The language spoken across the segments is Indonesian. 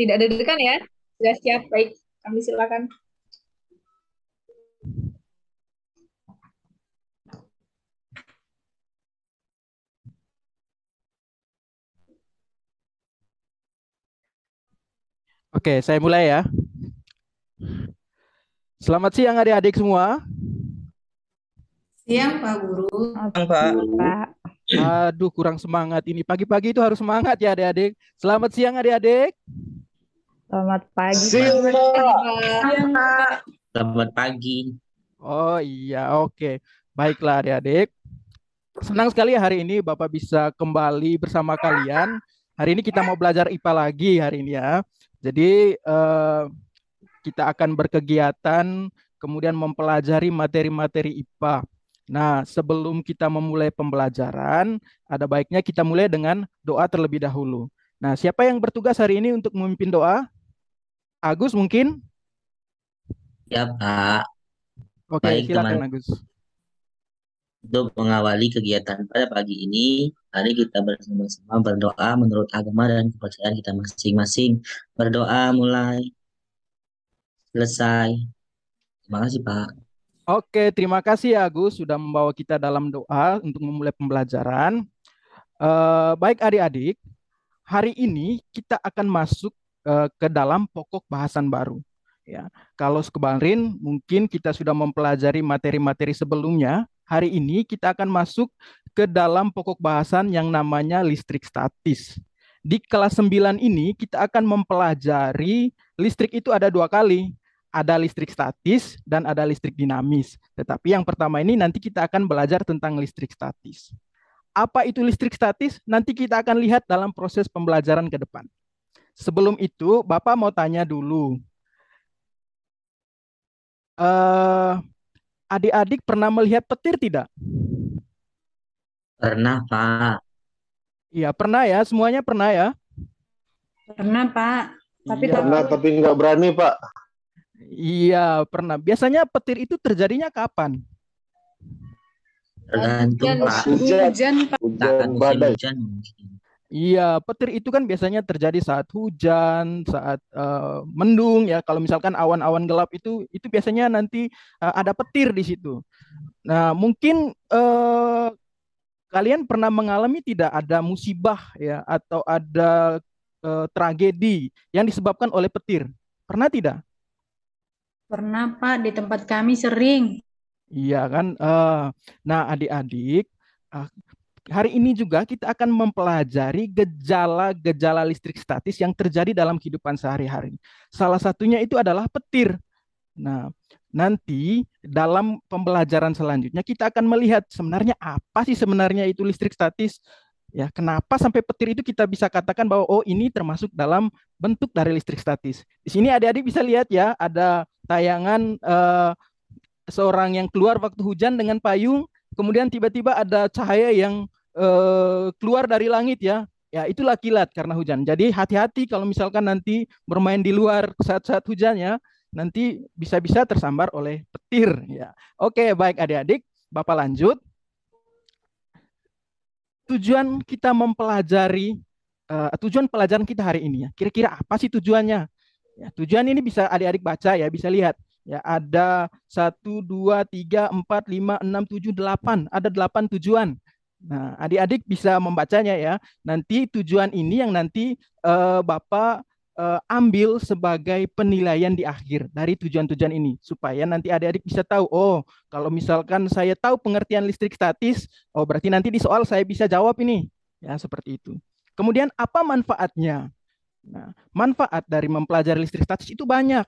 Tidak ada dekan ya? Sudah siap, baik. Kami silakan. Oke, saya mulai ya. Selamat siang adik-adik semua. Siang Pak Guru. Siang Pak. Aduh kurang semangat ini. Pagi-pagi itu harus semangat ya adik-adik. Selamat siang adik-adik. Selamat pagi. Selamat pagi. Iya, Selamat pagi. Oh iya, oke. Baiklah adik-adik. Senang sekali ya hari ini Bapak bisa kembali bersama kalian. Hari ini kita mau belajar IPA lagi hari ini ya. Jadi eh, kita akan berkegiatan kemudian mempelajari materi-materi IPA. Nah, sebelum kita memulai pembelajaran, ada baiknya kita mulai dengan doa terlebih dahulu. Nah, siapa yang bertugas hari ini untuk memimpin doa? Agus mungkin? Ya, Pak. Oke, Baik, silakan teman. Agus. Untuk mengawali kegiatan pada pagi ini, mari kita bersama-sama berdoa menurut agama dan kepercayaan kita masing-masing. Berdoa mulai selesai. Terima kasih, Pak. Oke, terima kasih Agus sudah membawa kita dalam doa untuk memulai pembelajaran. Uh, baik adik-adik, hari ini kita akan masuk Eh, ke dalam pokok bahasan baru. Ya, kalau kemarin mungkin kita sudah mempelajari materi-materi sebelumnya, hari ini kita akan masuk ke dalam pokok bahasan yang namanya listrik statis. Di kelas 9 ini kita akan mempelajari listrik itu ada dua kali, ada listrik statis dan ada listrik dinamis. Tetapi yang pertama ini nanti kita akan belajar tentang listrik statis. Apa itu listrik statis? Nanti kita akan lihat dalam proses pembelajaran ke depan. Sebelum itu, Bapak mau tanya dulu. Eh, adik-adik uh, pernah melihat petir tidak? Pernah, Pak. Iya, pernah ya. Semuanya pernah ya? Pernah, Pak. Tapi iya. pernah, tapi nggak berani, Pak. Iya, pernah. Biasanya petir itu terjadinya kapan? Tergantung, Pak. Hujan, Hujan, Pak. Hujan, badai. Hujan, Iya, petir itu kan biasanya terjadi saat hujan, saat uh, mendung ya. Kalau misalkan awan-awan gelap itu, itu biasanya nanti uh, ada petir di situ. Nah, mungkin uh, kalian pernah mengalami tidak ada musibah ya atau ada uh, tragedi yang disebabkan oleh petir? Pernah tidak? Pernah Pak, di tempat kami sering. Iya kan. Uh, nah, adik-adik. Ah, hari ini juga kita akan mempelajari gejala-gejala listrik statis yang terjadi dalam kehidupan sehari-hari. Salah satunya itu adalah petir. Nah, nanti dalam pembelajaran selanjutnya kita akan melihat sebenarnya apa sih sebenarnya itu listrik statis ya kenapa sampai petir itu kita bisa katakan bahwa oh ini termasuk dalam bentuk dari listrik statis di sini adik-adik bisa lihat ya ada tayangan eh, seorang yang keluar waktu hujan dengan payung kemudian tiba-tiba ada cahaya yang uh, keluar dari langit ya ya itulah kilat karena hujan. Jadi hati-hati kalau misalkan nanti bermain di luar saat-saat hujan ya, nanti bisa-bisa tersambar oleh petir ya. Oke, baik adik-adik, Bapak lanjut. Tujuan kita mempelajari uh, tujuan pelajaran kita hari ini ya. Kira-kira apa sih tujuannya? Ya, tujuan ini bisa adik-adik baca ya, bisa lihat. Ya, ada satu dua tiga empat lima enam tujuh delapan Ada delapan tujuan. Nah, adik-adik bisa membacanya ya. Nanti tujuan ini yang nanti uh, Bapak uh, ambil sebagai penilaian di akhir dari tujuan-tujuan ini supaya nanti adik-adik bisa tahu, oh, kalau misalkan saya tahu pengertian listrik statis, oh berarti nanti di soal saya bisa jawab ini. Ya, seperti itu. Kemudian apa manfaatnya? Nah, manfaat dari mempelajari listrik statis itu banyak.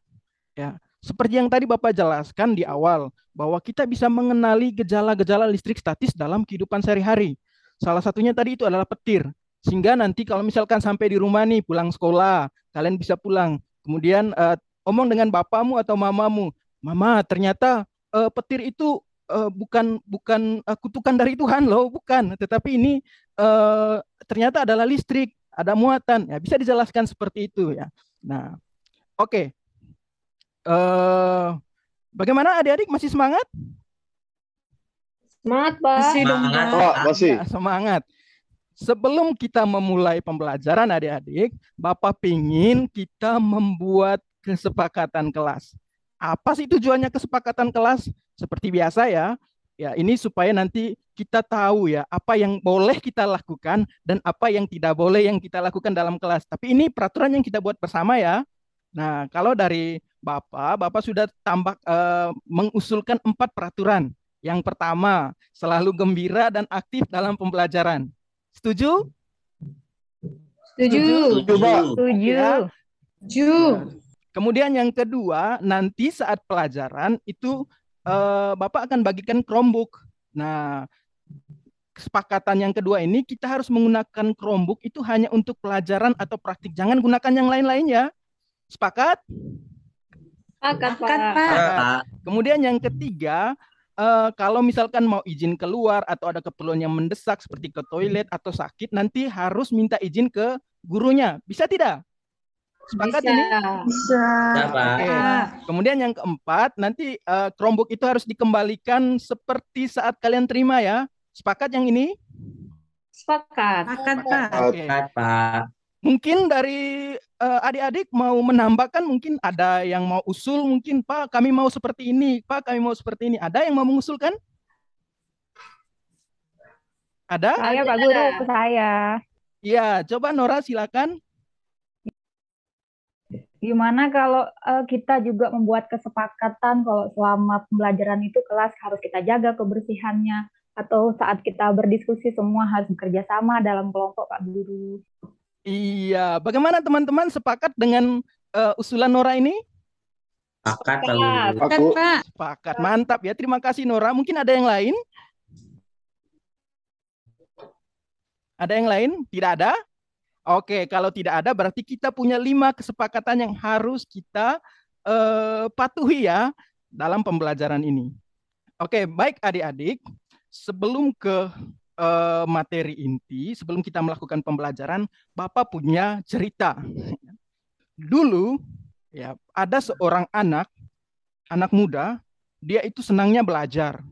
Ya, seperti yang tadi Bapak jelaskan di awal, bahwa kita bisa mengenali gejala-gejala listrik statis dalam kehidupan sehari-hari. Salah satunya tadi itu adalah petir. Sehingga nanti kalau misalkan sampai di rumah nih, pulang sekolah, kalian bisa pulang. Kemudian uh, omong dengan bapakmu atau mamamu, mama ternyata uh, petir itu uh, bukan bukan uh, kutukan dari Tuhan loh, bukan. Tetapi ini uh, ternyata adalah listrik, ada muatan. Ya bisa dijelaskan seperti itu ya. Nah, oke. Okay. Eh, bagaimana adik-adik masih semangat? Semangat, Pak. Masih semangat, Oh, Masih. Ya, semangat. Sebelum kita memulai pembelajaran adik-adik, Bapak pingin kita membuat kesepakatan kelas. Apa sih tujuannya kesepakatan kelas? Seperti biasa ya, ya ini supaya nanti kita tahu ya apa yang boleh kita lakukan dan apa yang tidak boleh yang kita lakukan dalam kelas. Tapi ini peraturan yang kita buat bersama ya. Nah, kalau dari Bapak, Bapak sudah tampak eh, mengusulkan empat peraturan. Yang pertama, selalu gembira dan aktif dalam pembelajaran. Setuju? Setuju. Setuju. Setuju. Ya. Setuju. Kemudian yang kedua, nanti saat pelajaran itu eh, Bapak akan bagikan Chromebook. Nah, kesepakatan yang kedua ini kita harus menggunakan Chromebook itu hanya untuk pelajaran atau praktik. Jangan gunakan yang lain-lain ya. Sepakat? Sepakat, Pak. kemudian yang ketiga, uh, kalau misalkan mau izin keluar atau ada keperluan yang mendesak seperti ke toilet atau sakit, nanti harus minta izin ke gurunya. Bisa tidak? Sepakat Bisa. ini? Bisa. Okay. kemudian yang keempat, nanti uh, eh, Chromebook itu harus dikembalikan seperti saat kalian terima ya. Sepakat yang ini? Sepakat. Sepakat, Pak. Sepakat, Pak. Mungkin dari eh, adik-adik mau menambahkan mungkin ada yang mau usul mungkin Pak kami mau seperti ini, Pak kami mau seperti ini. Ada yang mau mengusulkan? Ada? Saya Pak Guru, saya. Iya, coba Nora silakan. Gimana kalau uh, kita juga membuat kesepakatan kalau selama pembelajaran itu kelas harus kita jaga kebersihannya atau saat kita berdiskusi semua harus bekerja sama dalam kelompok Pak Guru. Iya, bagaimana teman-teman sepakat dengan uh, usulan Nora ini? Sepakat, sepakat Pak. Sepakat, mantap ya. Terima kasih Nora. Mungkin ada yang lain? Ada yang lain? Tidak ada? Oke, kalau tidak ada berarti kita punya lima kesepakatan yang harus kita uh, patuhi ya dalam pembelajaran ini. Oke, baik adik-adik. Sebelum ke uh, materi inti, sebelum kita melakukan pembelajaran, Bapak punya cerita. Dulu ya ada seorang anak, anak muda, dia itu senangnya belajar.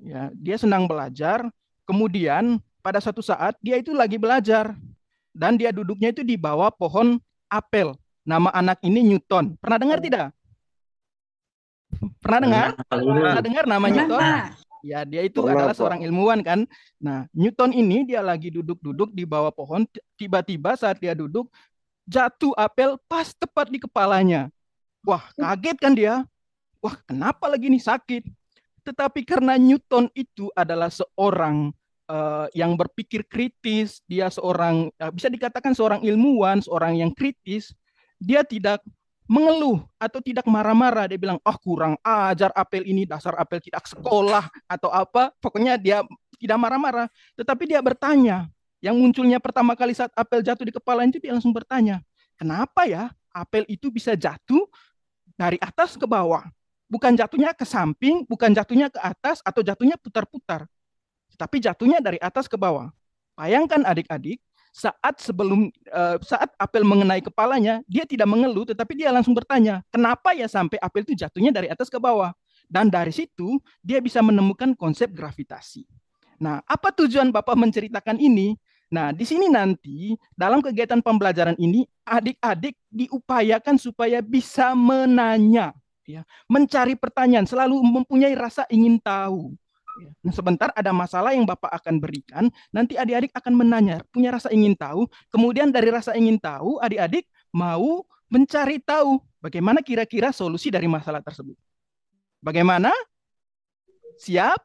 Ya, dia senang belajar, kemudian pada suatu saat dia itu lagi belajar dan dia duduknya itu di bawah pohon apel. Nama anak ini Newton. Pernah dengar tidak? Pernah dengar? Pernah dengar nama Newton? Ya, dia itu Kenapa? adalah seorang ilmuwan kan. Nah, Newton ini dia lagi duduk-duduk di bawah pohon, tiba-tiba saat dia duduk jatuh apel pas tepat di kepalanya. Wah, hmm. kaget kan dia. Wah, kenapa lagi nih sakit? Tetapi karena Newton itu adalah seorang uh, yang berpikir kritis, dia seorang uh, bisa dikatakan seorang ilmuwan, seorang yang kritis, dia tidak mengeluh atau tidak marah-marah dia bilang oh kurang ajar apel ini dasar apel tidak sekolah atau apa pokoknya dia tidak marah-marah tetapi dia bertanya yang munculnya pertama kali saat apel jatuh di kepala itu dia langsung bertanya kenapa ya apel itu bisa jatuh dari atas ke bawah bukan jatuhnya ke samping bukan jatuhnya ke atas atau jatuhnya putar-putar tetapi jatuhnya dari atas ke bawah bayangkan adik-adik saat sebelum uh, saat apel mengenai kepalanya, dia tidak mengeluh tetapi dia langsung bertanya, "Kenapa ya sampai apel itu jatuhnya dari atas ke bawah?" Dan dari situ dia bisa menemukan konsep gravitasi. Nah, apa tujuan Bapak menceritakan ini? Nah, di sini nanti dalam kegiatan pembelajaran ini adik-adik diupayakan supaya bisa menanya ya, mencari pertanyaan, selalu mempunyai rasa ingin tahu. Nah, sebentar ada masalah yang Bapak akan berikan, nanti adik-adik akan menanya, punya rasa ingin tahu. Kemudian dari rasa ingin tahu, adik-adik mau mencari tahu bagaimana kira-kira solusi dari masalah tersebut. Bagaimana? Siap?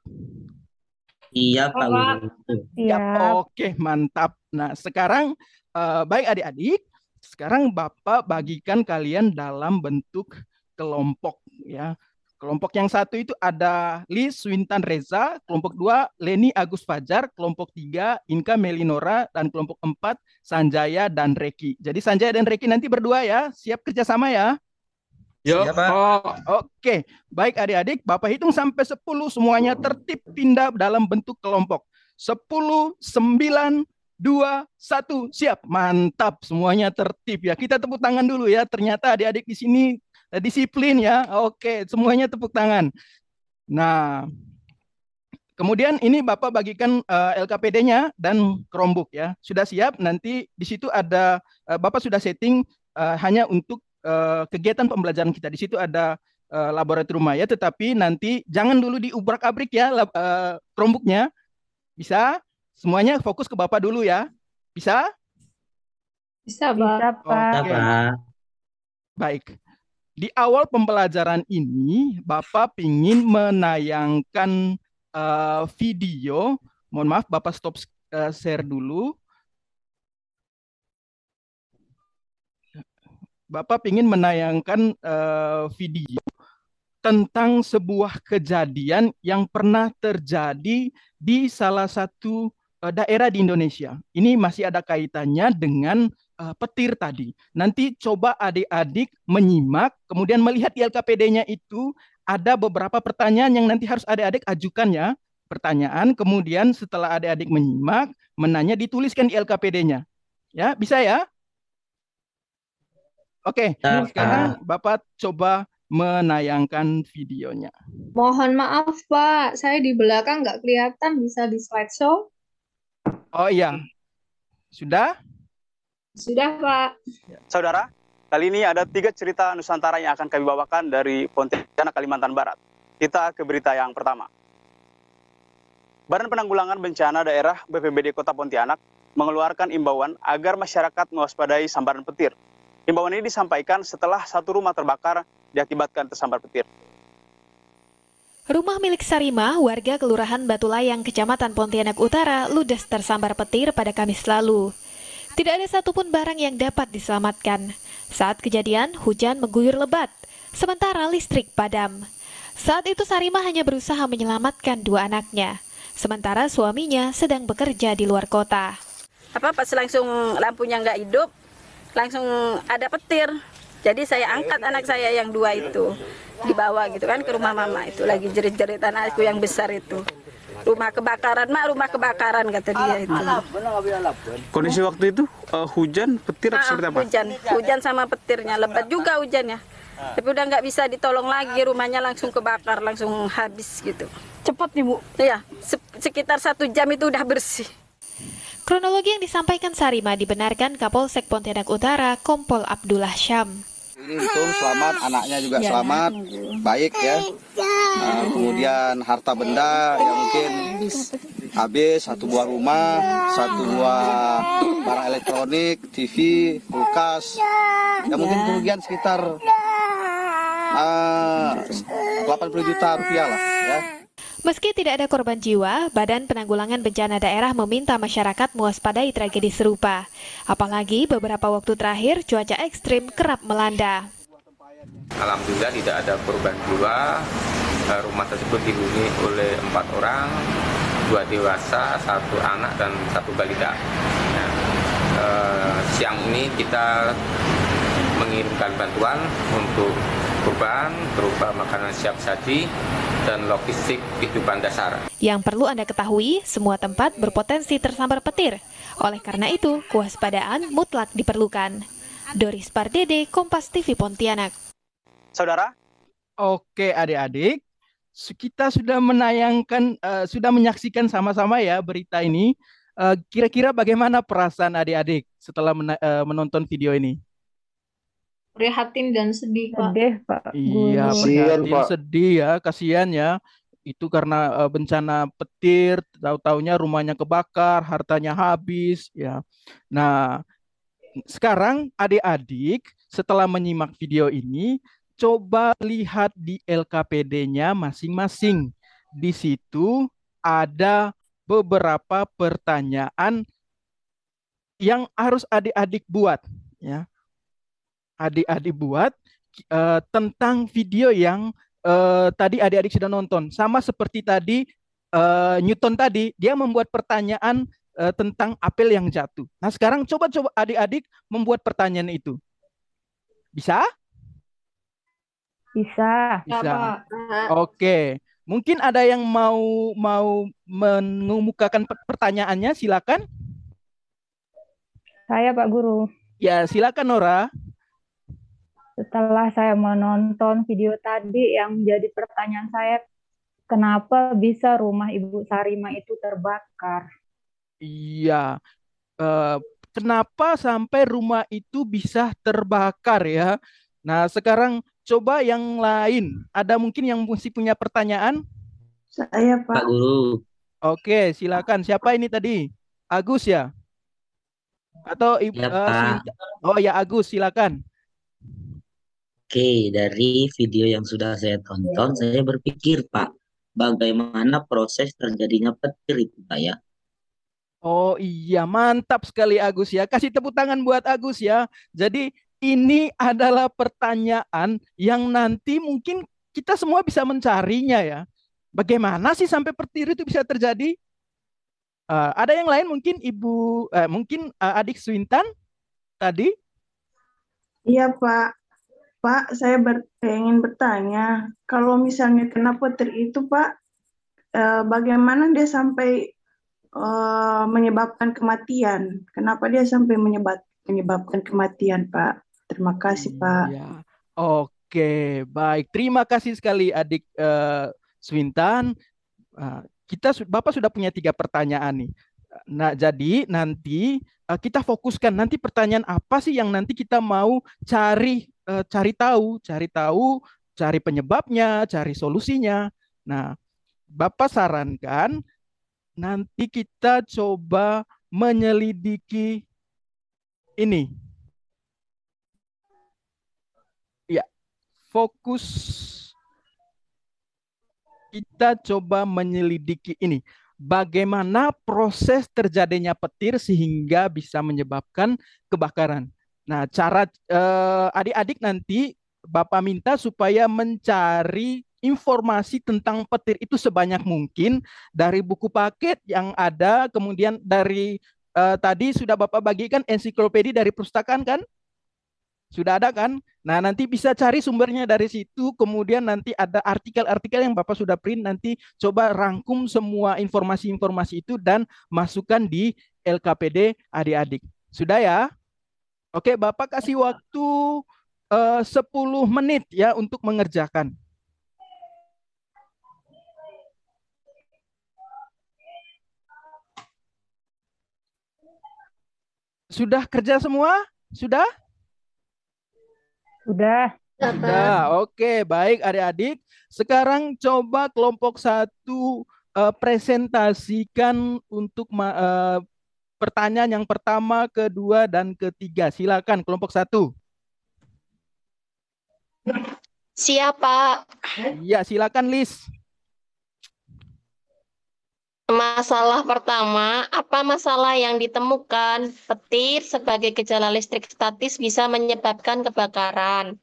Iya, Pak Guru. Siap. Iya. Oke, mantap. Nah, sekarang uh, baik adik-adik, sekarang Bapak bagikan kalian dalam bentuk kelompok ya. Kelompok yang satu itu ada Lis Swintan Reza, kelompok dua Leni Agus Fajar, kelompok tiga Inka Melinora, dan kelompok empat Sanjaya dan Reki. Jadi Sanjaya dan Reki nanti berdua ya, siap kerjasama ya. Yo. Ya, Pak. Oh, Oke, baik adik-adik, Bapak hitung sampai sepuluh semuanya tertib pindah dalam bentuk kelompok. Sepuluh, sembilan, dua, satu. siap. Mantap, semuanya tertib ya. Kita tepuk tangan dulu ya. Ternyata adik-adik di sini Eh, disiplin ya. Oke, semuanya tepuk tangan. Nah, kemudian ini Bapak bagikan eh, LKPD-nya dan Chromebook ya. Sudah siap, nanti di situ ada eh, Bapak sudah setting hanya untuk kegiatan pembelajaran kita. Di situ ada laboratorium ya, tetapi nanti jangan dulu diubrak-abrik ya lab, Chromebook-nya. Bisa? Semuanya fokus ke Bapak dulu ya. Bisa? Bisa, Pak. Bisa, Pak. Okay. Baik di awal pembelajaran ini Bapak ingin menayangkan uh, video. Mohon maaf Bapak stop eh, share dulu. Bapak ingin menayangkan uh, video tentang sebuah kejadian yang pernah terjadi di salah satu daerah di Indonesia. Ini masih ada kaitannya dengan uh, petir tadi. Nanti coba adik-adik menyimak, kemudian melihat di lkpd nya itu ada beberapa pertanyaan yang nanti harus adik-adik ajukan ya. Pertanyaan, kemudian setelah adik-adik menyimak, menanya dituliskan di LKPD-nya. Ya, bisa ya? Oke, okay. Ya, sekarang Bapak coba menayangkan videonya. Mohon maaf Pak, saya di belakang nggak kelihatan, bisa di slideshow? Oh iya, sudah? Sudah, Pak. Ya. Saudara, kali ini ada tiga cerita Nusantara yang akan kami bawakan dari Pontianak, Kalimantan Barat. Kita ke berita yang pertama. Badan Penanggulangan Bencana Daerah BPBD Kota Pontianak mengeluarkan imbauan agar masyarakat mewaspadai sambaran petir. Imbauan ini disampaikan setelah satu rumah terbakar diakibatkan tersambar petir. Rumah milik Sarima, warga Kelurahan Batulayang, Kecamatan Pontianak Utara, ludes tersambar petir pada Kamis lalu. Tidak ada satupun barang yang dapat diselamatkan. Saat kejadian, hujan mengguyur lebat, sementara listrik padam. Saat itu Sarima hanya berusaha menyelamatkan dua anaknya, sementara suaminya sedang bekerja di luar kota. Apa pas langsung lampunya nggak hidup, langsung ada petir. Jadi saya angkat anak saya yang dua itu dibawa gitu kan ke rumah mama itu lagi jerit-jeritan anakku yang besar itu rumah kebakaran mak rumah kebakaran kata dia itu kondisi waktu itu uh, hujan petir nah, seperti apa hujan hujan sama petirnya lebat juga hujannya ah. tapi udah nggak bisa ditolong lagi rumahnya langsung kebakar langsung habis gitu cepat nih bu iya sekitar satu jam itu udah bersih Kronologi yang disampaikan Sarima dibenarkan Kapolsek Pontianak Utara, Kompol Abdullah Syam. Ini untung selamat, anaknya juga iya, selamat, baik ya. Nah, kemudian harta benda yang mungkin habis satu buah rumah, satu buah barang elektronik, TV, kulkas. Ya mungkin iya. kerugian sekitar ah, uh, 80 juta rupiah lah ya. Meski tidak ada korban jiwa, Badan Penanggulangan Bencana Daerah meminta masyarakat mewaspadai tragedi serupa. Apalagi beberapa waktu terakhir cuaca ekstrim kerap melanda. Alhamdulillah tidak ada korban jiwa, eh, rumah tersebut dihuni oleh empat orang, dua dewasa, satu anak, dan satu balita. Nah, eh, siang ini kita mengirimkan bantuan untuk Kurban berupa makanan siap saji dan logistik kehidupan dasar. Yang perlu Anda ketahui, semua tempat berpotensi tersambar petir. Oleh karena itu, kewaspadaan mutlak diperlukan. Doris Pardede, Kompas TV Pontianak. Saudara? Oke adik-adik, kita sudah menayangkan, uh, sudah menyaksikan sama-sama ya berita ini. Eh, kira-kira uh, bagaimana perasaan adik-adik setelah men uh, eh, menonton video ini? prihatin dan sedih pak. Sedih pak. Iya prihatin pak. sedih ya kasihan ya. Itu karena uh, bencana petir, tahu-taunya rumahnya kebakar, hartanya habis ya. Nah sekarang adik-adik setelah menyimak video ini coba lihat di LKPD-nya masing-masing. Di situ ada beberapa pertanyaan yang harus adik-adik buat ya adik-adik buat uh, tentang video yang uh, tadi adik-adik sudah nonton. Sama seperti tadi uh, Newton tadi, dia membuat pertanyaan uh, tentang apel yang jatuh. Nah, sekarang coba-coba adik-adik membuat pertanyaan itu. Bisa? Bisa. Bisa. Oke. Mungkin ada yang mau mau mengemukakan pertanyaannya, silakan. Saya Pak Guru. Ya, silakan Nora setelah saya menonton video tadi yang menjadi pertanyaan saya, kenapa bisa rumah Ibu Sarima itu terbakar? Iya, Uh, kenapa sampai rumah itu bisa terbakar ya? Nah sekarang coba yang lain, ada mungkin yang masih punya pertanyaan? Saya Pak. Pak Guru. Oke, silakan. Siapa ini tadi? Agus ya? Atau Ibu? Ya, Uh, oh ya Agus, silakan. Oke, dari video yang sudah saya tonton, ya. saya berpikir, Pak, bagaimana proses terjadinya petir itu, Pak, ya? Oh iya, mantap sekali Agus ya. Kasih tepuk tangan buat Agus ya. Jadi ini adalah pertanyaan yang nanti mungkin kita semua bisa mencarinya ya. Bagaimana sih sampai petir itu bisa terjadi? Uh, ada yang lain mungkin Ibu, uh, mungkin uh, adik Swintan tadi? Iya Pak, Pak, saya ber ingin bertanya, kalau misalnya kena petir itu, Pak, eh, bagaimana dia sampai eh, menyebabkan kematian? Kenapa dia sampai menyebab menyebabkan kematian, Pak? Terima kasih, hmm, Pak. Ya. Oke, baik. Terima kasih sekali, adik eh, Swintan. Ah, kita, Bapak sudah punya tiga pertanyaan nih. Nah, jadi nanti eh, kita fokuskan nanti pertanyaan apa sih yang nanti kita mau cari uh, cari tahu, cari tahu, cari penyebabnya, cari solusinya. Nah, Bapak sarankan nanti kita coba menyelidiki ini. Ya, fokus kita coba menyelidiki ini. Bagaimana proses terjadinya petir sehingga bisa menyebabkan kebakaran? Nah, cara eh, adik-adik nanti Bapak minta supaya mencari informasi tentang petir itu sebanyak mungkin dari buku paket yang ada, kemudian dari uh, tadi sudah Bapak bagikan ensiklopedia dari perpustakaan kan? Sudah ada kan? Nah, nanti bisa cari sumbernya dari situ, kemudian nanti ada artikel-artikel yang Bapak sudah print nanti coba rangkum semua informasi-informasi itu dan masukkan di LKPD adik-adik. Sudah ya? Oke, Bapak kasih waktu eh, uh, 10 menit ya untuk mengerjakan. Sudah kerja semua? Sudah? Sudah. Sudah. Oke, baik adik-adik. Sekarang coba kelompok satu uh, presentasikan untuk uh, pertanyaan yang pertama, kedua, dan ketiga. Silakan kelompok satu. Siapa? Ya, silakan Lis. Masalah pertama, apa masalah yang ditemukan petir sebagai gejala listrik statis bisa menyebabkan kebakaran?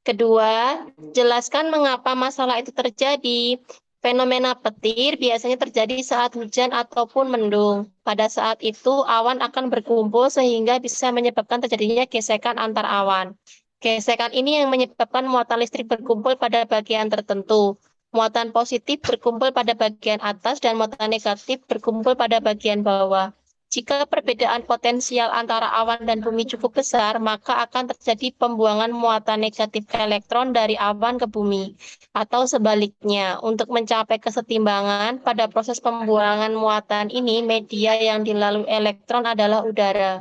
Kedua, jelaskan mengapa masalah itu terjadi. Fenomena petir biasanya terjadi saat hujan ataupun mendung. Pada saat itu, awan akan berkumpul sehingga bisa menyebabkan terjadinya gesekan antar awan. Gesekan ini yang menyebabkan muatan listrik berkumpul pada bagian tertentu. Muatan positif berkumpul pada bagian atas dan muatan negatif berkumpul pada bagian bawah. Jika perbedaan potensial antara awan dan bumi cukup besar, maka akan terjadi pembuangan muatan negatif elektron dari awan ke bumi, atau sebaliknya. Untuk mencapai kesetimbangan, pada proses pembuangan muatan ini, media yang dilalui elektron adalah udara.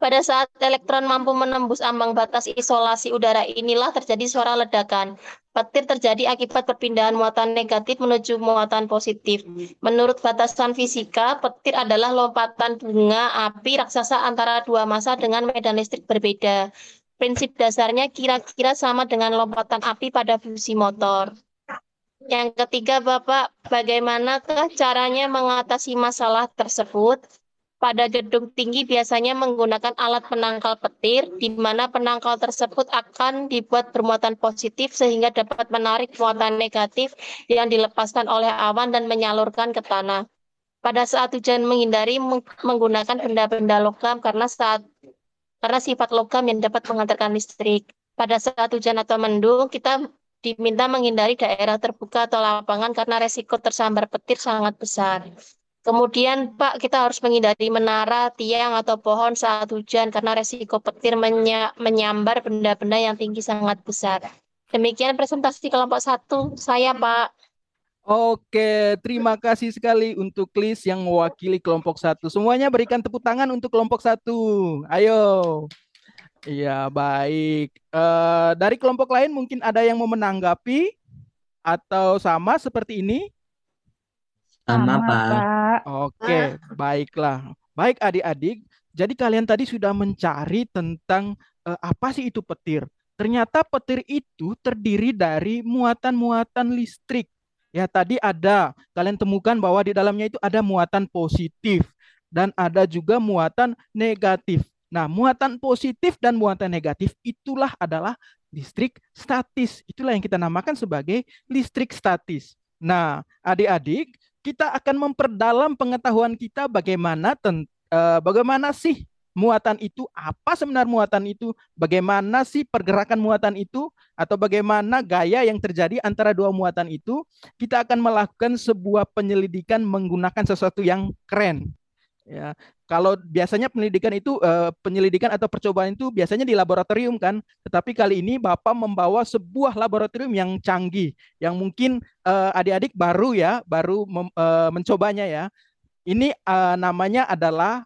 Pada saat elektron mampu menembus ambang batas isolasi udara inilah terjadi suara ledakan. Petir terjadi akibat perpindahan muatan negatif menuju muatan positif. Menurut batasan fisika, petir adalah lompatan bunga api raksasa antara dua massa dengan medan listrik berbeda. Prinsip dasarnya kira-kira sama dengan lompatan api pada fusi motor. Yang ketiga, Bapak, bagaimanakah caranya mengatasi masalah tersebut? pada gedung tinggi biasanya menggunakan alat penangkal petir, di mana penangkal tersebut akan dibuat bermuatan positif sehingga dapat menarik muatan negatif yang dilepaskan oleh awan dan menyalurkan ke tanah. Pada saat hujan menghindari menggunakan benda-benda logam karena saat karena sifat logam yang dapat mengantarkan listrik. Pada saat hujan atau mendung, kita diminta menghindari daerah terbuka atau lapangan karena resiko tersambar petir sangat besar. Kemudian Pak, kita harus menghindari menara, tiang, atau pohon saat hujan karena resiko petir menya menyambar benda-benda yang tinggi sangat besar. Demikian presentasi kelompok satu saya Pak. Oke, terima kasih sekali untuk Liz yang mewakili kelompok satu. Semuanya berikan tepuk tangan untuk kelompok satu. Ayo. Iya, baik. E, dari kelompok lain mungkin ada yang mau menanggapi atau sama seperti ini? Sama, Sama, Pak. Pak. Oke, baiklah. Baik adik-adik, jadi kalian tadi sudah mencari tentang eh, apa sih itu petir. Ternyata petir itu terdiri dari muatan-muatan listrik. Ya, tadi ada kalian temukan bahwa di dalamnya itu ada muatan positif dan ada juga muatan negatif. Nah, muatan positif dan muatan negatif itulah adalah listrik statis. Itulah yang kita namakan sebagai listrik statis. Nah, adik-adik, kita akan memperdalam pengetahuan kita bagaimana ten, uh, bagaimana sih muatan itu, apa sebenarnya muatan itu, bagaimana sih pergerakan muatan itu atau bagaimana gaya yang terjadi antara dua muatan itu, kita akan melakukan sebuah penyelidikan menggunakan sesuatu yang keren. Ya, kalau biasanya penyelidikan itu eh, penyelidikan atau percobaan itu biasanya di laboratorium kan, tetapi kali ini Bapak membawa sebuah laboratorium yang canggih yang mungkin eh, adik-adik baru ya, baru eh, mencobanya ya. Ini namanya adalah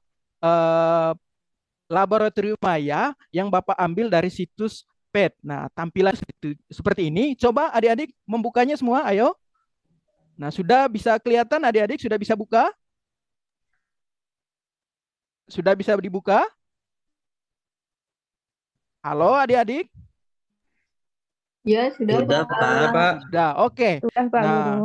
laboratorium maya yang Bapak ambil dari situs PET. Nah, tampilan seperti ini. Coba adik-adik membukanya semua, ayo. Nah, sudah bisa kelihatan adik-adik sudah bisa buka? Sudah bisa dibuka? Halo adik-adik? Ya, sudah, sudah Pak. Pak. Sudah, oke. Okay. Sudah, Pak. Nah,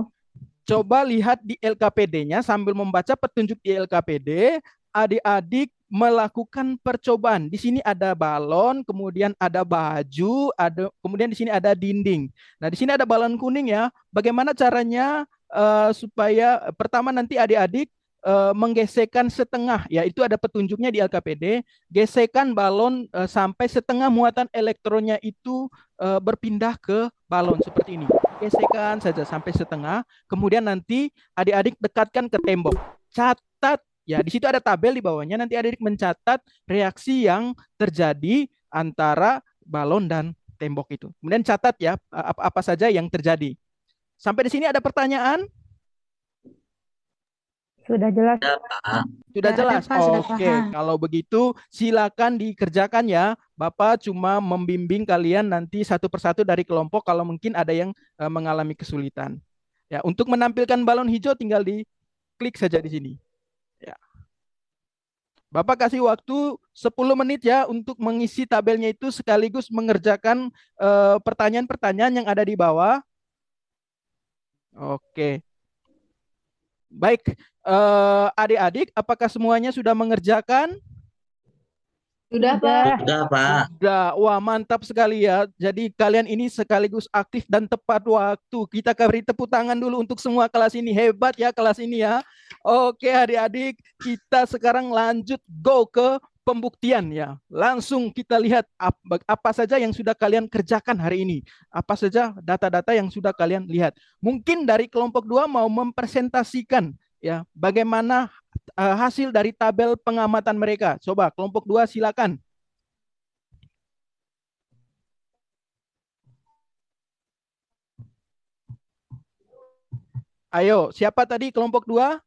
coba lihat di LKPD-nya sambil membaca petunjuk di LKPD, adik-adik melakukan percobaan. Di sini ada balon, kemudian ada baju, ada kemudian di sini ada dinding. Nah, di sini ada balon kuning ya. Bagaimana caranya uh, supaya pertama nanti adik-adik Eh, menggesekan setengah ya itu ada petunjuknya di LKPD, gesekan balon eh, sampai setengah muatan elektronnya itu eh, berpindah ke balon seperti ini. Gesekan saja sampai setengah, kemudian nanti adik-adik dekatkan ke tembok. Catat ya di situ ada tabel di bawahnya nanti adik-adik mencatat reaksi yang terjadi antara balon dan tembok itu. Kemudian catat ya apa, apa saja yang terjadi. Sampai di sini ada pertanyaan? Sudah jelas. Ya, sudah ya, jelas. Oke, okay. kalau begitu silakan dikerjakan ya. Bapak cuma membimbing kalian nanti satu persatu dari kelompok kalau mungkin ada yang eh, mengalami kesulitan. Ya, untuk menampilkan balon hijau tinggal di klik saja di sini. Ya. Bapak kasih waktu 10 menit ya untuk mengisi tabelnya itu sekaligus mengerjakan eh, pertanyaan-pertanyaan uh, yang ada di bawah. Oke. Baik, eh, adik-adik, apakah semuanya sudah mengerjakan? Sudah, Pak. Sudah, Pak. Sudah. Wah, mantap sekali ya. Jadi kalian ini sekaligus aktif dan tepat waktu. Kita beri tepuk tangan dulu untuk semua kelas ini. Hebat ya kelas ini ya. Oke, adik-adik, kita sekarang lanjut go ke pembuktian ya. Langsung kita lihat apa saja yang sudah kalian kerjakan hari ini. Apa saja data-data yang sudah kalian lihat. Mungkin dari kelompok dua mau mempresentasikan ya bagaimana uh, hasil dari tabel pengamatan mereka. Coba kelompok dua silakan. Ayo, siapa tadi kelompok dua?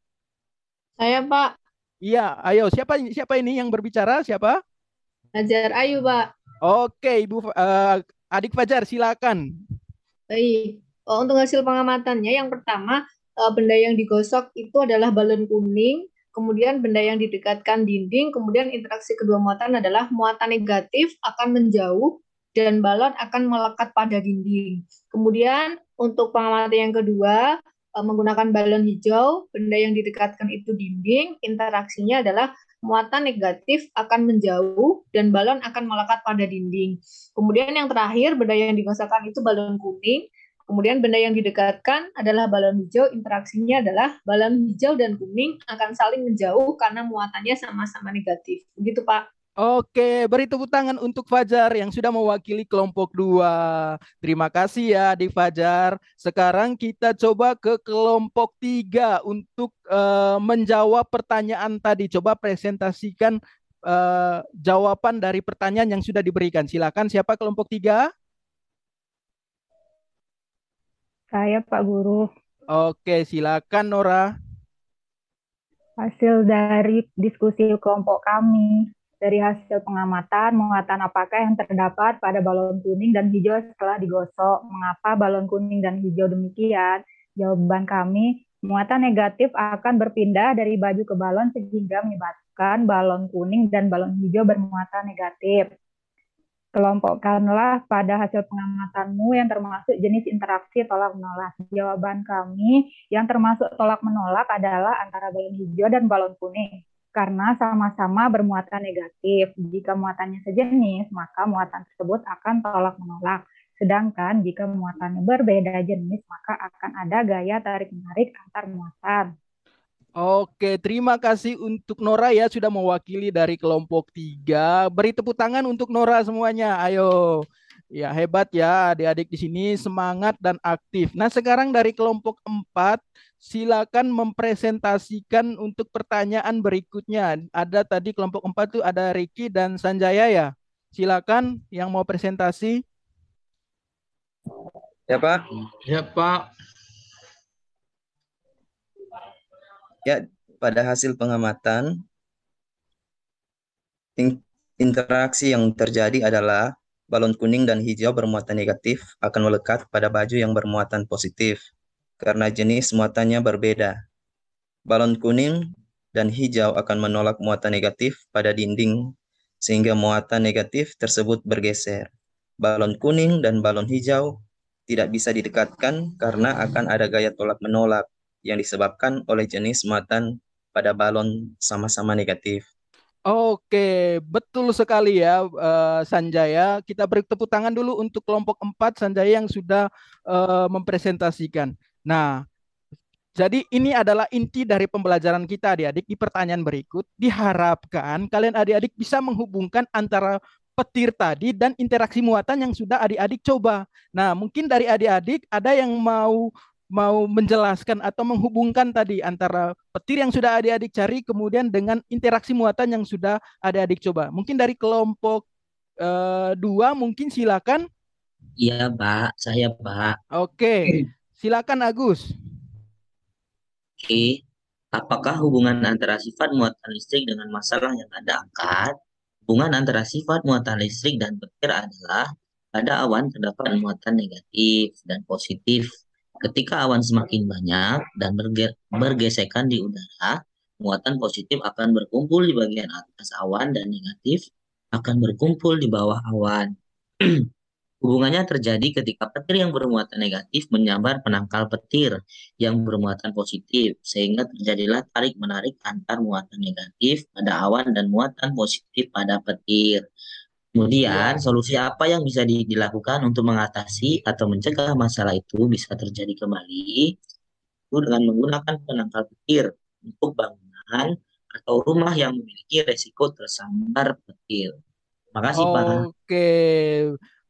Saya, Pak. Iya, ayo siapa siapa ini yang berbicara? Siapa? Fajar Ayu, Pak. Oke, Ibu uh, Adik Fajar, silakan. Baik. Oh, untuk hasil pengamatannya yang pertama, uh, benda yang digosok itu adalah balon kuning, kemudian benda yang didekatkan dinding, kemudian interaksi kedua muatan adalah muatan negatif akan menjauh dan balon akan melekat pada dinding. Kemudian untuk pengamatan yang kedua, E, menggunakan balon hijau, benda yang didekatkan itu dinding, interaksinya adalah muatan negatif akan menjauh dan balon akan melekat pada dinding. Kemudian yang terakhir, benda yang dimasakkan itu balon kuning, kemudian benda yang didekatkan adalah balon hijau, interaksinya adalah balon hijau dan kuning akan saling menjauh karena muatannya sama-sama negatif. Begitu Pak. Oke, beri tepuk tangan untuk Fajar yang sudah mewakili kelompok dua. Terima kasih ya di Fajar. Sekarang kita coba ke kelompok tiga untuk uh, menjawab pertanyaan tadi. Coba presentasikan uh, jawaban dari pertanyaan yang sudah diberikan. Silakan siapa kelompok tiga? Saya Pak Guru. Oke, silakan Nora. Hasil dari diskusi kelompok kami dari hasil pengamatan muatan apakah yang terdapat pada balon kuning dan hijau setelah digosok. Mengapa balon kuning dan hijau demikian? Jawaban kami, muatan negatif akan berpindah dari baju ke balon sehingga menyebabkan balon kuning dan balon hijau bermuatan negatif. Kelompokkanlah pada hasil pengamatanmu yang termasuk jenis interaksi tolak-menolak. Jawaban kami yang termasuk tolak-menolak adalah antara balon hijau dan balon kuning karena sama-sama bermuatan negatif. Jika muatannya sejenis, maka muatan tersebut akan tolak-menolak. Sedangkan jika muatannya berbeda jenis, maka akan ada gaya tarik-menarik antar muatan. Oke, terima kasih untuk Nora ya sudah mewakili dari kelompok tiga. Beri tepuk tangan untuk Nora semuanya. Ayo. Ya, hebat ya adik-adik di sini semangat dan aktif. Nah, sekarang dari kelompok 4 silakan mempresentasikan untuk pertanyaan berikutnya. Ada tadi kelompok 4 tuh ada Ricky dan Sanjaya ya. Silakan yang mau presentasi. Ya, Pak. Ya, Pak. Ya, pada hasil pengamatan interaksi yang terjadi adalah balon kuning dan hijau bermuatan negatif akan melekat pada baju yang bermuatan positif karena jenis muatannya berbeda. Balon kuning dan hijau akan menolak muatan negatif pada dinding sehingga muatan negatif tersebut bergeser. Balon kuning dan balon hijau tidak bisa didekatkan karena akan ada gaya tolak-menolak yang disebabkan oleh jenis muatan pada balon sama-sama negatif. Oke, betul sekali ya eh, Sanjaya. Kita beri tepuk tangan dulu untuk kelompok empat, Sanjaya yang sudah eh, mempresentasikan. Nah, jadi ini adalah inti dari pembelajaran kita adik-adik di pertanyaan berikut. Diharapkan kalian adik-adik bisa menghubungkan antara petir tadi dan interaksi muatan yang sudah adik-adik coba. Nah, mungkin dari adik-adik ada yang mau mau menjelaskan atau menghubungkan tadi antara petir yang sudah adik-adik cari kemudian dengan interaksi muatan yang sudah adik-adik coba. Mungkin dari kelompok e, dua mungkin silakan. Iya Pak, saya Pak. Oke, silakan Agus. Oke, apakah hubungan antara sifat muatan listrik dengan masalah yang ada angkat? Hubungan antara sifat muatan listrik dan petir adalah ada awan terdapat muatan negatif dan positif Ketika awan semakin banyak dan berge bergesekan di udara, muatan positif akan berkumpul di bagian atas awan dan negatif akan berkumpul di bawah awan. Hubungannya terjadi ketika petir yang bermuatan negatif menyambar penangkal petir yang bermuatan positif, sehingga terjadilah tarik-menarik antar muatan negatif pada awan dan muatan positif pada petir. Kemudian, solusi apa yang bisa dilakukan untuk mengatasi atau mencegah masalah itu bisa terjadi kembali? Itu dengan menggunakan penangkal petir untuk bangunan atau rumah yang memiliki resiko tersambar petir. Terima Makasih, Pak. Oke.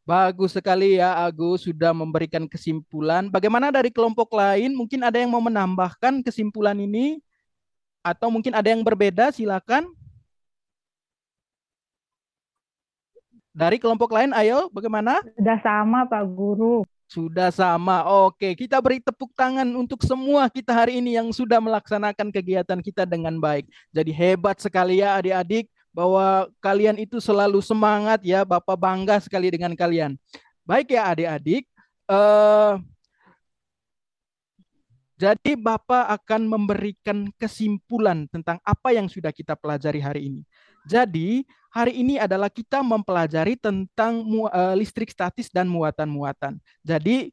Bagus sekali ya Agus sudah memberikan kesimpulan. Bagaimana dari kelompok lain? Mungkin ada yang mau menambahkan kesimpulan ini atau mungkin ada yang berbeda? Silakan. Dari kelompok lain, ayo bagaimana? Sudah sama Pak Guru. Sudah sama. Oke, kita beri tepuk tangan untuk semua kita hari ini yang sudah melaksanakan kegiatan kita dengan baik. Jadi hebat sekali ya adik-adik bahwa kalian itu selalu semangat ya. Bapak bangga sekali dengan kalian. Baik ya adik-adik. Uh, jadi Bapak akan memberikan kesimpulan tentang apa yang sudah kita pelajari hari ini. Jadi, hari ini adalah kita mempelajari tentang eh, listrik statis dan muatan-muatan. Jadi,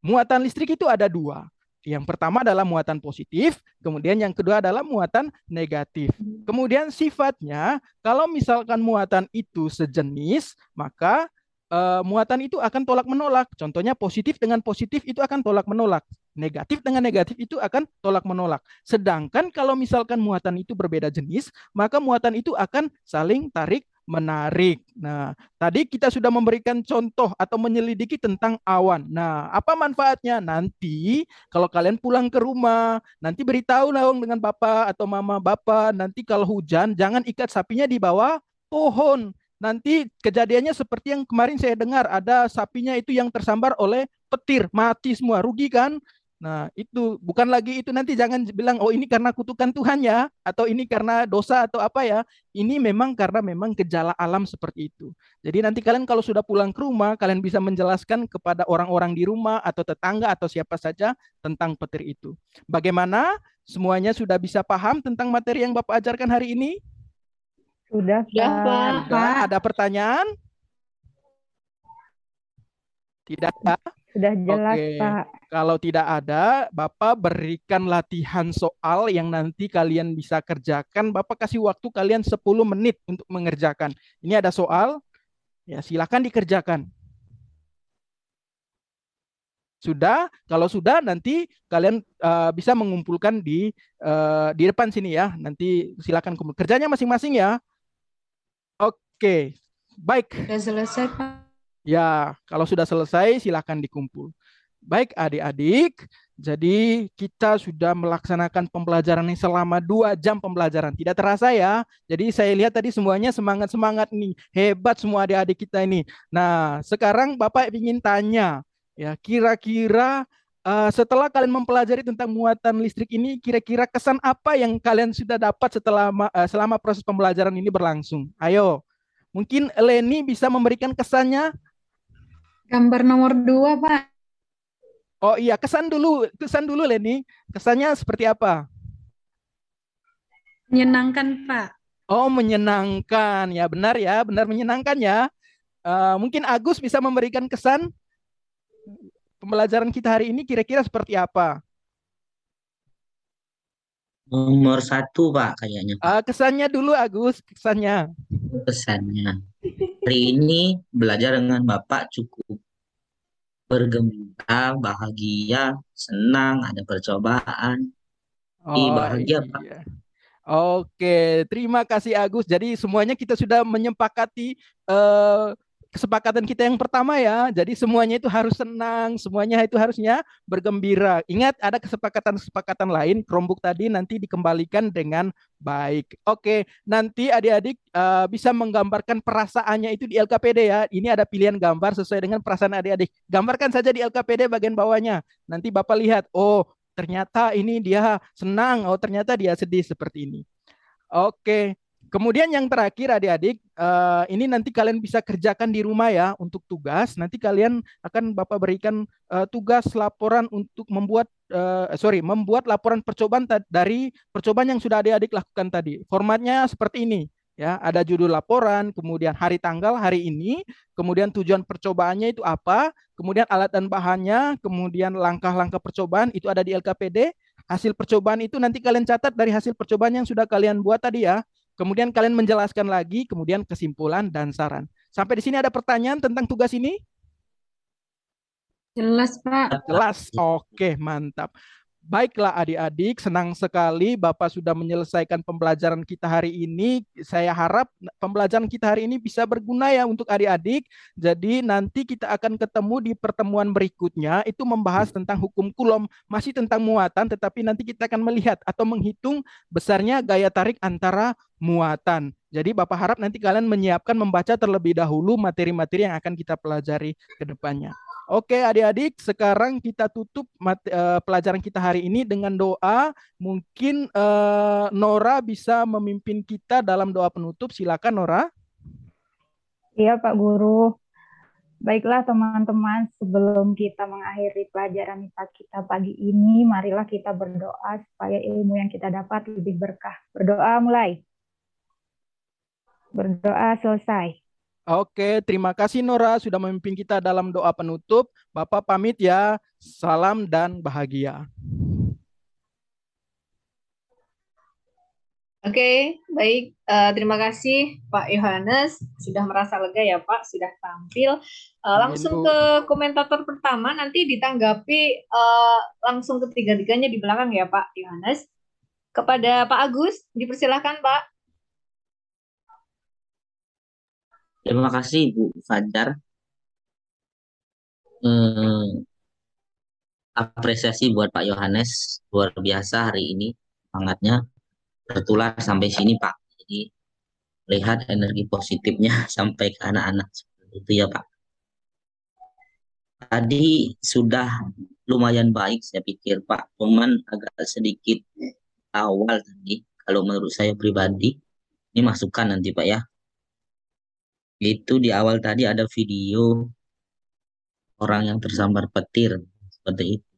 muatan listrik itu ada dua. Yang pertama adalah muatan positif, kemudian yang kedua adalah muatan negatif. Kemudian sifatnya, kalau misalkan muatan itu sejenis, maka uh, muatan itu akan tolak menolak. Contohnya positif dengan positif itu akan tolak menolak negatif dengan negatif itu akan tolak menolak. Sedangkan kalau misalkan muatan itu berbeda jenis, maka muatan itu akan saling tarik menarik. Nah, tadi kita sudah memberikan contoh atau menyelidiki tentang awan. Nah, apa manfaatnya? Nanti kalau kalian pulang ke rumah, nanti beritahu dong dengan bapak atau mama bapak, nanti kalau hujan jangan ikat sapinya di bawah pohon. Nanti kejadiannya seperti yang kemarin saya dengar ada sapinya itu yang tersambar oleh petir mati semua rugi kan Nah, itu bukan lagi itu nanti jangan bilang oh ini karena kutukan Tuhan ya atau ini karena dosa atau apa ya. Ini memang karena memang gejala alam seperti itu. Jadi nanti kalian kalau sudah pulang ke rumah, kalian bisa menjelaskan kepada orang-orang di rumah atau tetangga atau siapa saja tentang petir itu. Bagaimana? Semuanya sudah bisa paham tentang materi yang Bapak ajarkan hari ini? Sudah, Pak. Sudah, Ada pertanyaan? Tidak ada. Sudah jelas, okay. Pak. Kalau tidak ada, Bapak berikan latihan soal yang nanti kalian bisa kerjakan. Bapak kasih waktu kalian 10 menit untuk mengerjakan. Ini ada soal, ya silakan dikerjakan. Sudah, kalau sudah nanti kalian uh, bisa mengumpulkan di uh, di depan sini ya. Nanti silakan kerjanya masing-masing ya. Oke, okay. baik. Sudah selesai, Pak. Ya, kalau sudah selesai silakan dikumpul. Baik adik-adik, jadi kita sudah melaksanakan pembelajaran ini selama dua jam pembelajaran. Tidak terasa ya. Jadi saya lihat tadi semuanya semangat-semangat nih. Hebat semua adik-adik kita ini. Nah, sekarang Bapak ingin tanya. ya Kira-kira uh, setelah kalian mempelajari tentang muatan listrik ini, kira-kira kesan apa yang kalian sudah dapat setelah eh, uh, selama proses pembelajaran ini berlangsung? Ayo, mungkin Leni bisa memberikan kesannya Gambar nomor dua, Pak. Oh iya, kesan dulu, kesan dulu Leni. Kesannya seperti apa? Menyenangkan, Pak. Oh, menyenangkan. Ya, benar ya, benar menyenangkan ya. Uh, mungkin Agus bisa memberikan kesan pembelajaran kita hari ini kira-kira seperti apa? Nomor satu, Pak, kayaknya. Pak. Uh, eh, kesannya dulu, Agus, kesannya. Kesannya. Hari ini belajar dengan Bapak cukup bergembira, bahagia, senang, ada percobaan. Oh, bahagia, iya. Pak. Oke, terima kasih Agus. Jadi semuanya kita sudah menyepakati uh, kesepakatan kita yang pertama ya. Jadi semuanya itu harus senang, semuanya itu harusnya bergembira. Ingat ada kesepakatan-kesepakatan lain, Chromebook tadi nanti dikembalikan dengan baik. Oke, nanti adik-adik eh, bisa menggambarkan perasaannya itu di LKPD ya. Ini ada pilihan gambar sesuai dengan perasaan adik-adik. Gambarkan saja di LKPD bagian bawahnya. Nanti Bapak lihat, oh ternyata ini dia senang, oh ternyata dia sedih seperti ini. Oke, Kemudian yang terakhir adik-adik, eh, ini nanti kalian bisa kerjakan di rumah ya untuk tugas. Nanti kalian akan Bapak berikan eh, tugas laporan untuk membuat uh, sorry, membuat laporan percobaan dari percobaan yang sudah adik-adik lakukan tadi. Formatnya seperti ini ya. Ada judul laporan, kemudian hari tanggal hari ini, kemudian tujuan percobaannya itu apa, kemudian alat dan bahannya, kemudian langkah-langkah percobaan itu ada di LKPD. Hasil percobaan itu nanti kalian catat dari hasil percobaan yang sudah kalian buat tadi ya Kemudian kalian menjelaskan lagi, kemudian kesimpulan dan saran. Sampai di sini ada pertanyaan tentang tugas ini? Jelas, Pak. Jelas. Oke, mantap. Baiklah adik-adik, senang sekali Bapak sudah menyelesaikan pembelajaran kita hari ini. Saya harap pembelajaran kita hari ini bisa berguna ya untuk adik-adik. Jadi nanti kita akan ketemu di pertemuan berikutnya itu membahas tentang hukum Coulomb, masih tentang muatan tetapi nanti kita akan melihat atau menghitung besarnya gaya tarik antara muatan. Jadi Bapak harap nanti kalian menyiapkan membaca terlebih dahulu materi-materi yang akan kita pelajari ke depannya. Oke, adik-adik, sekarang kita tutup uh, pelajaran kita hari ini dengan doa. Mungkin uh, Nora bisa memimpin kita dalam doa penutup. Silakan Nora. Iya, Pak Guru. Baiklah teman-teman, sebelum kita mengakhiri pelajaran kita pagi ini, marilah kita berdoa supaya ilmu yang kita dapat lebih berkah. Berdoa mulai. Berdoa selesai. Oke, terima kasih Nora sudah memimpin kita dalam doa penutup. Bapak pamit ya. Salam dan bahagia. Oke, baik. Uh, terima kasih Pak Yohanes sudah merasa lega ya Pak, sudah tampil. Uh, langsung ke komentator pertama nanti ditanggapi uh, langsung ketiga-tiganya di belakang ya Pak Yohanes. Kepada Pak Agus, dipersilahkan Pak. Terima kasih Bu Fajar. Hmm, apresiasi buat Pak Yohanes luar biasa hari ini semangatnya tertular sampai sini Pak. Jadi lihat energi positifnya sampai ke anak-anak seperti itu ya Pak. Tadi sudah lumayan baik saya pikir Pak, cuman agak sedikit awal tadi kalau menurut saya pribadi ini masukan nanti Pak ya itu di awal tadi ada video orang yang tersambar petir seperti itu.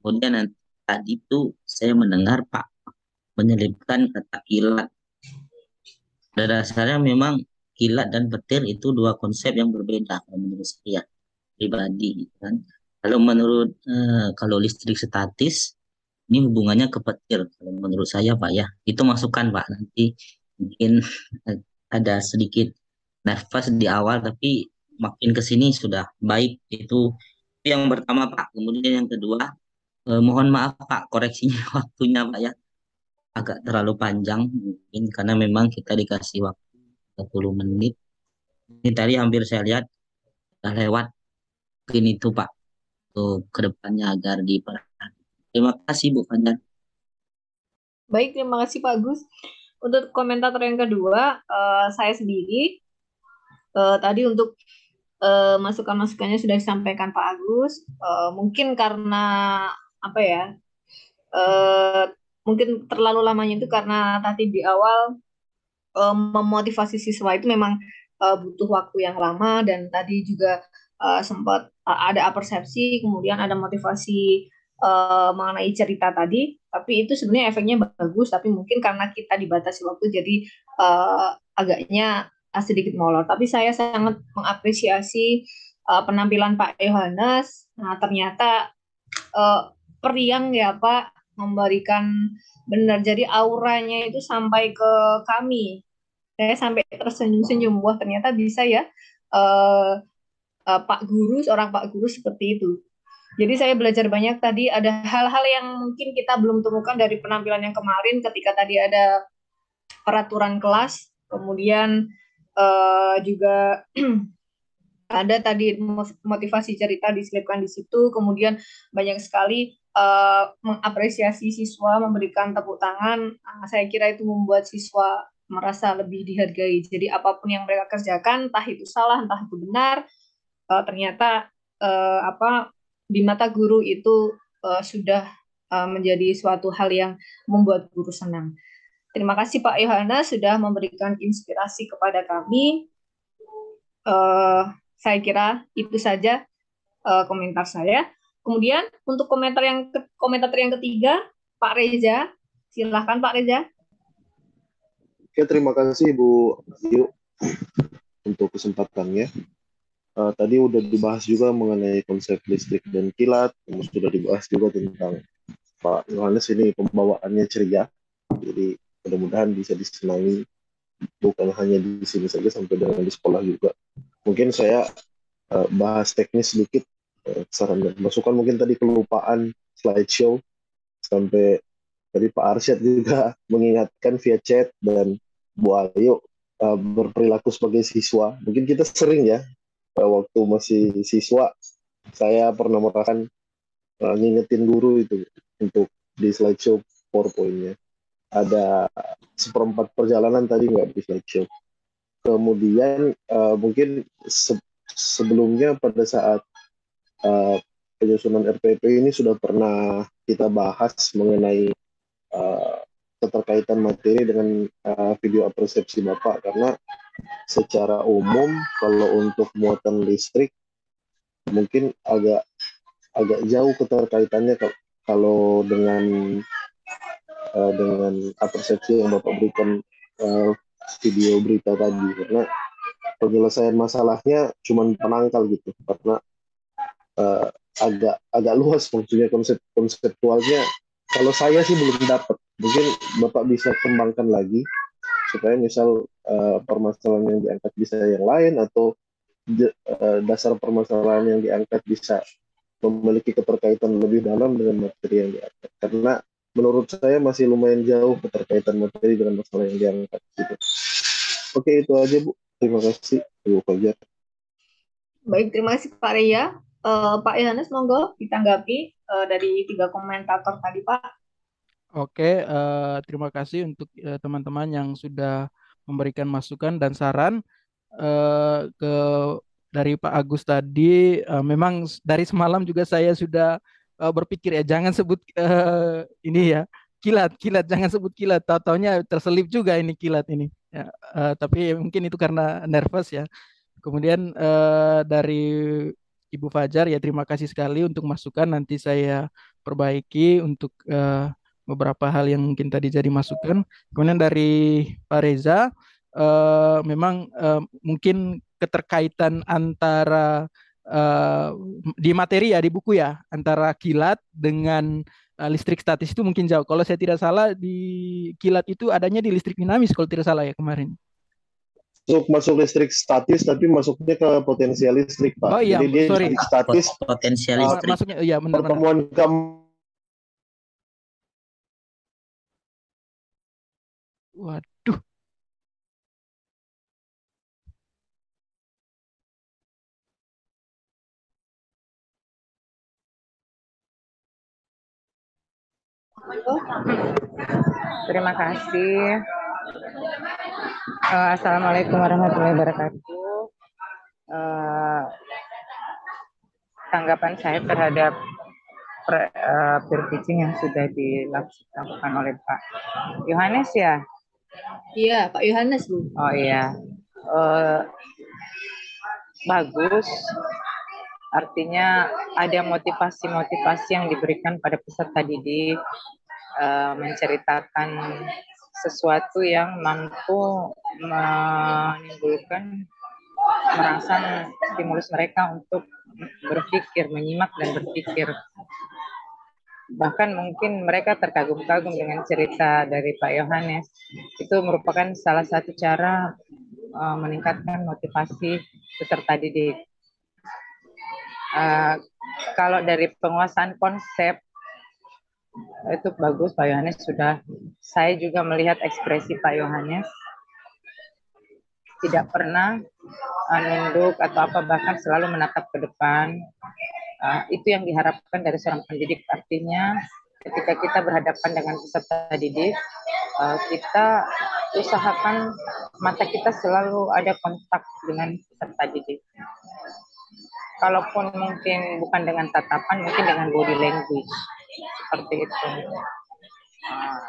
Kemudian nanti, tadi itu saya mendengar Pak menyelipkan kata kilat. Dan dasarnya memang kilat dan petir itu dua konsep yang berbeda menurut saya pribadi gitu kan. Kalau menurut eh, kalau listrik statis ini hubungannya ke petir kalau menurut saya Pak ya. Itu masukan Pak nanti mungkin ada sedikit nervous di awal tapi makin ke sini sudah baik itu yang pertama Pak kemudian yang kedua eh, mohon maaf Pak koreksinya waktunya Pak ya agak terlalu panjang mungkin karena memang kita dikasih waktu 30 menit ini tadi hampir saya lihat sudah lewat mungkin itu Pak untuk kedepannya agar diperhatikan terima kasih Bu Fajar baik terima kasih Pak Gus untuk komentator yang kedua uh, saya sendiri uh, tadi untuk uh, masukan-masukannya sudah disampaikan Pak Agus. Uh, mungkin karena apa ya? Uh, mungkin terlalu lamanya itu karena tadi di awal uh, memotivasi siswa itu memang uh, butuh waktu yang lama dan tadi juga uh, sempat uh, ada persepsi, kemudian ada motivasi uh, mengenai cerita tadi. Tapi itu sebenarnya efeknya bagus, tapi mungkin karena kita dibatasi waktu jadi uh, agaknya Ah, sedikit molor. Tapi saya sangat mengapresiasi uh, penampilan Pak Yohanes. Nah, ternyata uh, periang ya Pak memberikan benar jadi auranya itu sampai ke kami. Saya sampai tersenyum-senyum wah ternyata bisa ya uh, uh, Pak Guru seorang Pak Guru seperti itu. Jadi saya belajar banyak tadi ada hal-hal yang mungkin kita belum temukan dari penampilan yang kemarin ketika tadi ada peraturan kelas, kemudian uh, juga ada tadi motivasi cerita diselipkan di situ, kemudian banyak sekali uh, mengapresiasi siswa, memberikan tepuk tangan. Uh, saya kira itu membuat siswa merasa lebih dihargai. Jadi apapun yang mereka kerjakan, entah itu salah, entah itu benar, uh, ternyata uh, apa di mata guru itu uh, sudah uh, menjadi suatu hal yang membuat guru senang. Terima kasih Pak Yohana sudah memberikan inspirasi kepada kami. Uh, saya kira itu saja uh, komentar saya. Kemudian untuk komentar yang ke komentator yang ketiga Pak Reza, silahkan Pak Reza. Oke, terima kasih Bu Ayu untuk kesempatannya. Uh, tadi sudah dibahas juga mengenai konsep listrik dan kilat, kemudian sudah dibahas juga tentang Pak Yohanes ini pembawaannya ceria, jadi mudah-mudahan bisa disenangi bukan hanya di sini saja sampai dengan di sekolah juga mungkin saya uh, bahas teknis sedikit uh, saran dan masukan mungkin tadi kelupaan slideshow sampai tadi Pak Arsyad juga mengingatkan via chat dan Bu Ayu uh, berperilaku sebagai siswa mungkin kita sering ya uh, waktu masih siswa saya pernah merasakan uh, ngingetin guru itu untuk di slideshow PowerPoint-nya ada seperempat perjalanan tadi nggak bisa flagship. Kemudian uh, mungkin se sebelumnya pada saat uh, penyusunan RPP ini sudah pernah kita bahas mengenai uh, keterkaitan materi dengan uh, video persepsi Bapak karena secara umum kalau untuk muatan listrik mungkin agak agak jauh keterkaitannya kalau dengan uh, dengan apresiasi yang Bapak berikan uh, video berita tadi karena penyelesaian masalahnya cuma penangkal gitu karena uh, agak agak luas maksudnya konsep konseptualnya kalau saya sih belum dapat mungkin bapak bisa kembangkan lagi supaya misal uh, permasalahan yang diangkat bisa yang lain atau uh, dasar permasalahan yang diangkat bisa memiliki keterkaitan lebih dalam dengan materi yang diangkat karena menurut saya masih lumayan jauh keterkaitan materi dengan masalah yang diangkat gitu. Oke itu aja Bu. Terima kasih Bu Fajar. Baik terima kasih Pak Ria. Uh, eh, Pak Yohanes monggo ditanggapi uh, dari tiga komentator tadi Pak. Oke, uh, terima kasih untuk teman-teman uh, yang sudah memberikan masukan dan saran uh, ke dari Pak Agus tadi. Uh, memang dari semalam juga saya sudah uh, berpikir ya jangan sebut uh, ini ya kilat kilat jangan sebut kilat tahu taunya terselip juga ini kilat ini ya, uh, tapi mungkin itu karena nervous ya kemudian uh, dari Ibu Fajar ya terima kasih sekali untuk masukan nanti saya perbaiki untuk uh, beberapa hal yang mungkin tadi jadi masukan kemudian dari Pak Reza uh, memang uh, mungkin keterkaitan antara Eh, di materi ya di buku ya antara kilat dengan uh, listrik statis itu mungkin jauh. Kalau saya tidak salah di kilat itu adanya di listrik dinamis kalau tidak salah ya kemarin. Masuk masuk listrik statis tapi masuknya ke potensial listrik pak. Oh iya, Jadi dia sorry. statis potensial oh, listrik. masuknya iya benar. Pertemuan kamu What? Terima kasih. Uh, Assalamualaikum warahmatullahi wabarakatuh. Uh, tanggapan saya terhadap per, eh, uh, yang sudah dilakukan oleh Pak Yohanes ya? Iya, Pak Yohanes Bu. Oh iya, uh, bagus Artinya ada motivasi-motivasi yang diberikan pada peserta didik e, menceritakan sesuatu yang mampu menimbulkan merasa stimulus mereka untuk berpikir, menyimak dan berpikir. Bahkan mungkin mereka terkagum-kagum dengan cerita dari Pak Yohanes. Itu merupakan salah satu cara uh, meningkatkan motivasi peserta didik. Eh, kalau dari penguasaan konsep itu bagus Pak Yohanes sudah saya juga melihat ekspresi Pak Yohanes tidak pernah menunduk eh, atau apa bahkan selalu menatap ke depan uh, itu yang diharapkan dari seorang pendidik artinya ketika kita berhadapan dengan peserta didik uh, kita usahakan mata kita selalu ada kontak dengan peserta didik kalaupun mungkin bukan dengan tatapan mungkin dengan body language seperti itu nah,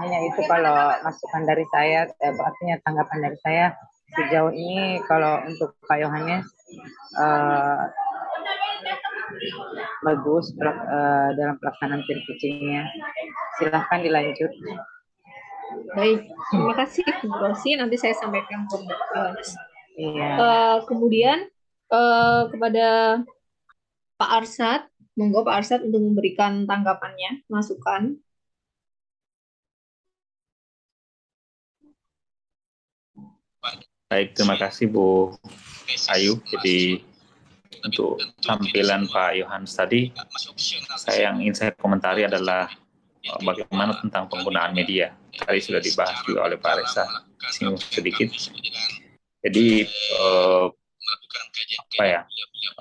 hanya itu kalau masukan dari saya eh, artinya tanggapan dari saya sejauh ini kalau untuk Pak Yohanes uh, bagus uh, dalam pelaksanaan tim kucingnya silahkan dilanjut baik terima kasih Bu Rosi nanti saya sampaikan ke Bu Yohanes Iya. Uh, kemudian Eh, kepada Pak Arsat. Monggo Pak Arsat untuk memberikan tanggapannya, masukan. Baik, terima kasih Bu Ayu. Jadi untuk tampilan Pak Yohanes tadi, saya yang ingin saya komentari adalah eh, bagaimana tentang penggunaan media. Tadi sudah dibahas juga oleh Pak Reza, singgung sedikit. Jadi eh, melakukan kajian, ya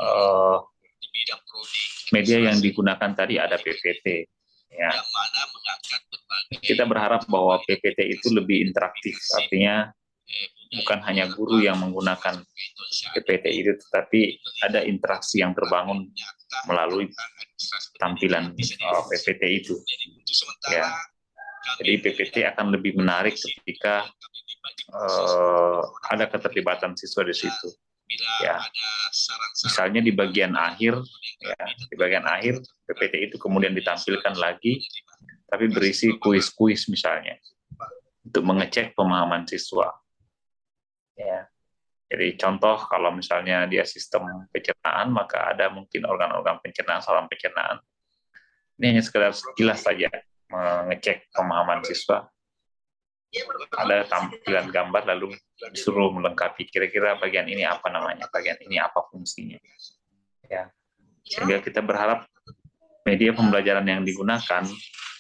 uh, media yang digunakan tadi ada PPT ya kita berharap bahwa PPT itu lebih interaktif artinya eh, bukan hanya guru yang menggunakan PPT itu tetapi ada interaksi yang terbangun melalui tampilan eh, PPT itu ya jadi PPT akan lebih menarik ketika uh, ada keterlibatan siswa di situ ya. Misalnya di bagian akhir, ya, di bagian akhir PPT itu kemudian ditampilkan lagi, tapi berisi kuis-kuis misalnya untuk mengecek pemahaman siswa. Ya. Jadi contoh kalau misalnya dia sistem pencernaan, maka ada mungkin organ-organ pencernaan, salam pencernaan. Ini hanya sekedar sekilas saja mengecek pemahaman siswa Iya, ada tampilan gambar lalu disuruh melengkapi kira-kira bagian ini apa namanya bagian ini apa fungsinya ya sehingga iya. kita berharap media pembelajaran yang digunakan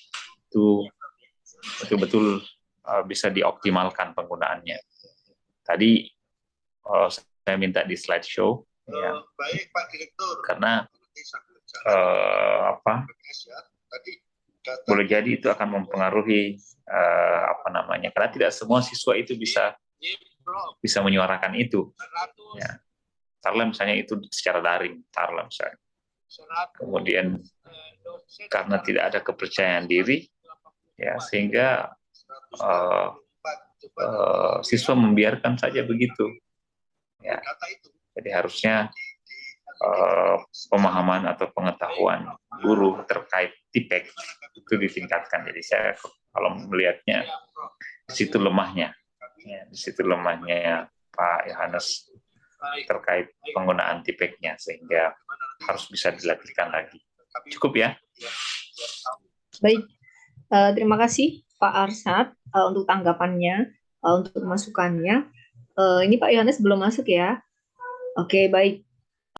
itu betul-betul eh, bisa dioptimalkan penggunaannya tadi eh, saya minta di slideshow ya. Eh, baik Pak Direktur karena uh, apa boleh jadi itu akan mempengaruhi uh, apa namanya karena tidak semua siswa itu bisa bisa menyuarakan itu ya Tarlem misalnya itu secara daring Tarlem misalnya kemudian karena tidak ada kepercayaan diri ya sehingga uh, uh, siswa membiarkan saja begitu ya jadi harusnya uh, pemahaman atau pengetahuan guru terkait tipek itu ditingkatkan. Jadi saya kalau melihatnya di situ lemahnya, ya, di situ lemahnya Pak Yohanes terkait penggunaan tipeknya sehingga harus bisa dilatihkan lagi. Cukup ya. Baik, uh, terima kasih Pak Arsat uh, untuk tanggapannya, uh, untuk masukannya. Uh, ini Pak Yohanes belum masuk ya. Oke, okay, baik.